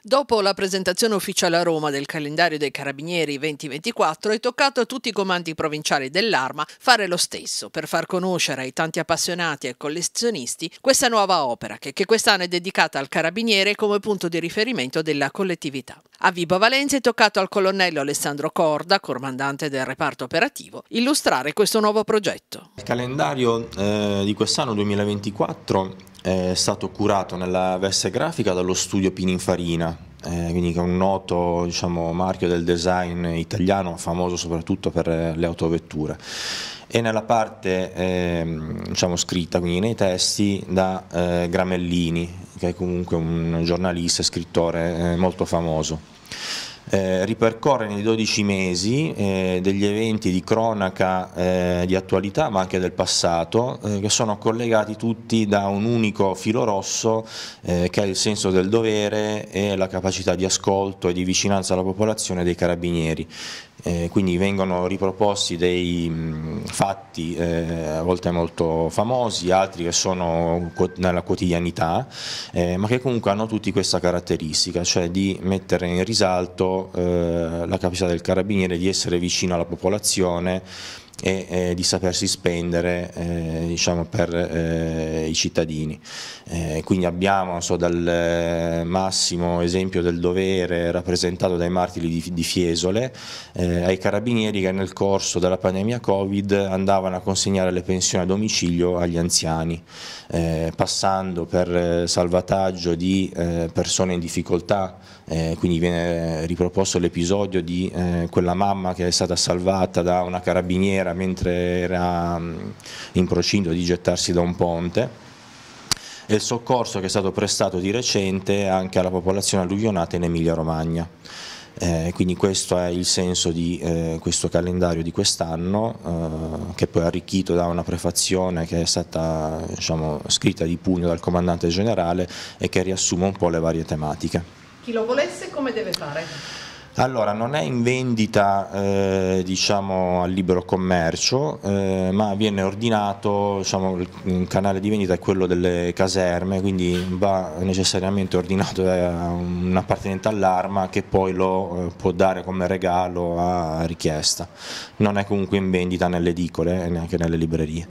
Dopo la presentazione ufficiale a Roma del calendario dei Carabinieri 2024 è toccato a tutti i comandi provinciali dell'Arma fare lo stesso per far conoscere ai tanti appassionati e collezionisti questa nuova opera che, che quest'anno è dedicata al Carabiniere come punto di riferimento della collettività. A Vibo Valenza è toccato al colonnello Alessandro Corda, comandante del reparto operativo, illustrare questo nuovo progetto. Il calendario eh, di quest'anno 2024 è stato curato nella veste grafica dallo studio Pininfarina, eh, quindi che è un noto diciamo, marchio del design italiano, famoso soprattutto per eh, le autovetture e nella parte eh, diciamo, scritta, quindi nei testi, da eh, Gramellini, che è comunque un giornalista e scrittore eh, molto famoso eh, ripercorre nei 12 mesi eh, degli eventi di cronaca eh, di attualità ma anche del passato eh, che sono collegati tutti da un unico filo rosso eh, che è il senso del dovere e la capacità di ascolto e di vicinanza alla popolazione dei carabinieri. Eh, quindi vengono riproposti dei mh, mm, fatti eh, a volte molto famosi, altri che sono nella quotidianità, eh, ma che comunque hanno tutti questa caratteristica, cioè di mettere in risalto eh, la capacità del carabiniere di essere vicino alla popolazione e eh, di sapersi spendere eh, diciamo, per eh, i cittadini. Eh, quindi abbiamo so, dal eh, massimo esempio del dovere rappresentato dai martiri di, di Fiesole eh, ai carabinieri che nel corso della pandemia Covid andavano a consegnare le pensioni a domicilio agli anziani, passando per salvataggio di persone in difficoltà, quindi viene riproposto l'episodio di quella mamma che è stata salvata da una carabiniera era mentre era mm, in procinto di gettarsi da un ponte e il soccorso che è stato prestato di recente anche alla popolazione alluvionata in Emilia Romagna. Eh, quindi questo è il senso di eh, questo calendario di quest'anno eh, che poi è arricchito da una prefazione che è stata diciamo, scritta di pugno dal comandante generale e che riassume un po' le varie tematiche. Chi lo volesse come deve fare? Allora, non è in vendita eh, diciamo, al libero commercio, eh, ma viene ordinato, diciamo, il canale di vendita è quello delle caserme, quindi va necessariamente ordinato da eh, un appartenente all'arma che poi lo eh, può dare come regalo a richiesta. Non è comunque in vendita nelle edicole e eh, neanche nelle librerie.